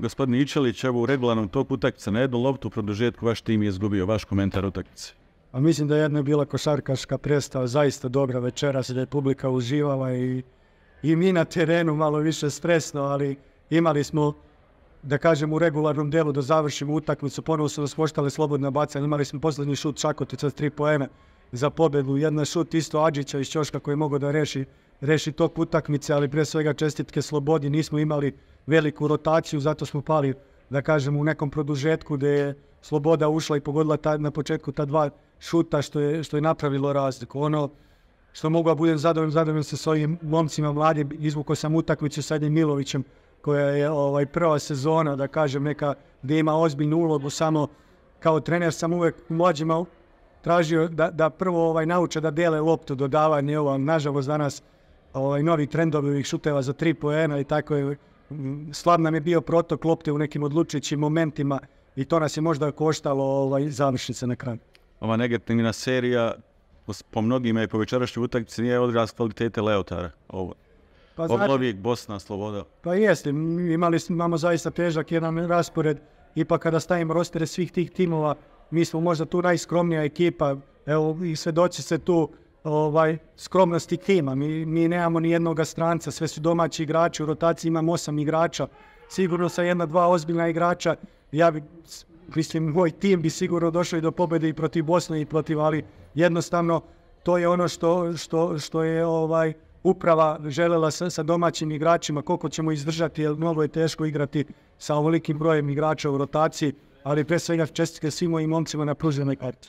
Gospodin Ičelić, evo u regularnom toku utakmice na jednu loptu u produžetku vaš tim je izgubio vaš komentar utakmice. A mislim da je jedna bila košarkaška predstava, zaista dobra večera, se da je publika uživala i, i mi na terenu malo više stresno, ali imali smo, da kažem, u regularnom delu da završimo utakmicu, ponovo su nas poštale slobodne bacanje, imali smo poslednji šut Čakotica s tri poeme za pobedu, jedna šut isto Ađića iz Ćoška koji je mogao da reši reši tok utakmice, ali pre svega čestitke slobodi, nismo imali veliku rotaciju, zato smo pali, da kažem, u nekom produžetku gde je sloboda ušla i pogodila ta, na početku ta dva šuta što je, što je napravilo razliku. Ono što mogu da budem zadovoljno, zadovoljno se s ovim momcima mladje, izvukao sam utakmicu sa jednim Milovićem, koja je ovaj prva sezona, da kažem, neka gde ima ozbiljnu ulogu, samo kao trener sam uvek mlađima tražio da, da prvo ovaj nauče da dele loptu, dodavanje ovom. Nažalost, danas ovaj, novi trendovi ovih šuteva za 3 poena i tako je. Mm, slab nam je bio protok lopte u nekim odlučujućim momentima i to nas je možda koštalo ovaj, završnice na kraju. Ova negativna serija po mnogima i po večerašnjoj utakci nije odraz kvalitete Leotara. Ovo. Pa znači, Bosna, Sloboda. Pa jeste, imali smo, imamo zaista težak jedan raspored. i pa kada stavimo rostere svih tih timova, mi smo možda tu najskromnija ekipa. Evo, i svedoci se tu, ovaj, skromnosti tima. Mi, mi nemamo ni jednog stranca, sve su domaći igrači, u rotaciji imamo osam igrača, sigurno sa jedna, dva ozbiljna igrača, ja bi, mislim, moj tim bi sigurno došao i do pobjede i protiv Bosne i protiv, ali jednostavno to je ono što, što, što je ovaj uprava želela sa, sa domaćim igračima, koliko ćemo izdržati, jer mnogo je teško igrati sa ovolikim brojem igrača u rotaciji, ali pre svega čestike svim mojim momcima na pruženoj karti.